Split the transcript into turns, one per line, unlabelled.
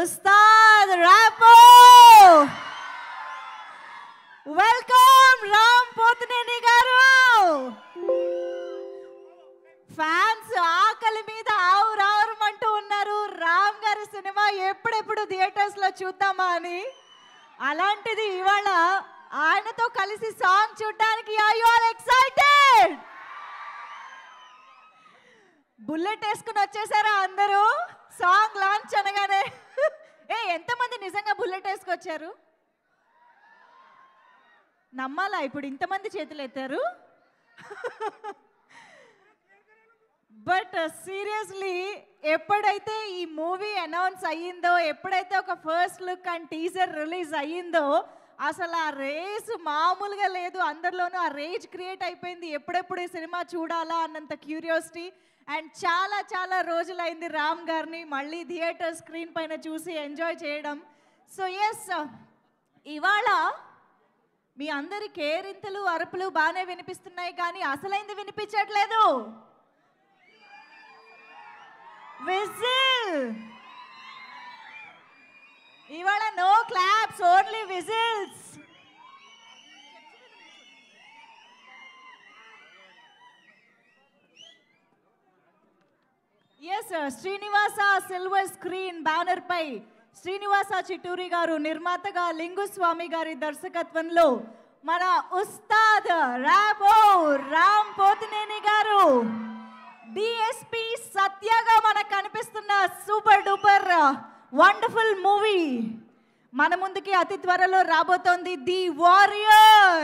ఉస్తాద్ రాపో వెల్కమ్ రామ్ పోతునేని గారు ఫ్యాన్స్ ఆకలి మీద ఆవు అంటూ ఉన్నారు రామ్ గారి సినిమా ఎప్పుడెప్పుడు థియేటర్స్ లో చూద్దామా అని అలాంటిది ఇవాళ ఆయనతో కలిసి సాంగ్ చూడడానికి ఐ ఆర్ ఎక్సైటెడ్ బుల్లెట్ వేసుకుని వచ్చేసారా అందరూ సాంగ్ లాంచ్ అనగానే ఏ ఎంతమంది నిజంగా బుల్లెట్ వేసుకొచ్చారు నమ్మాలా ఇప్పుడు ఇంతమంది చేతులు ఎత్తారు బట్ సీరియస్లీ uh, ఎప్పుడైతే ఈ మూవీ అనౌన్స్ అయ్యిందో ఎప్పుడైతే ఒక first look and teaser release అయ్యిందో అసలు ఆ రేస్ మామూలుగా లేదు అందరిలోనూ ఆ రేజ్ క్రియేట్ అయిపోయింది ఎప్పుడెప్పుడు ఈ సినిమా చూడాలా అన్నంత క్యూరియాసిటీ అండ్ చాలా చాలా రోజులైంది రామ్ గారిని మళ్ళీ థియేటర్ స్క్రీన్ పైన చూసి ఎంజాయ్ చేయడం సో ఎస్ ఇవాళ మీ అందరి కేరింతలు అరుపులు బాగానే వినిపిస్తున్నాయి కానీ అసలైంది వినిపించట్లేదు whistle whistles S Srinivasa silver screen banner పై శ్రీనివాస చిట్టూరి గారు నిర్మాతగా లింగుస్వామి గారి దర్శకత్వంలో మన ఉస్తాద్ రాబో రామ్ పోతినేని గారు డిఎస్పి సత్యగా మనకు కనిపిస్తున్న సూపర్ డూపర్ వండర్ఫుల్ మూవీ మన ముందుకి అతి త్వరలో రాబోతోంది ది వారియర్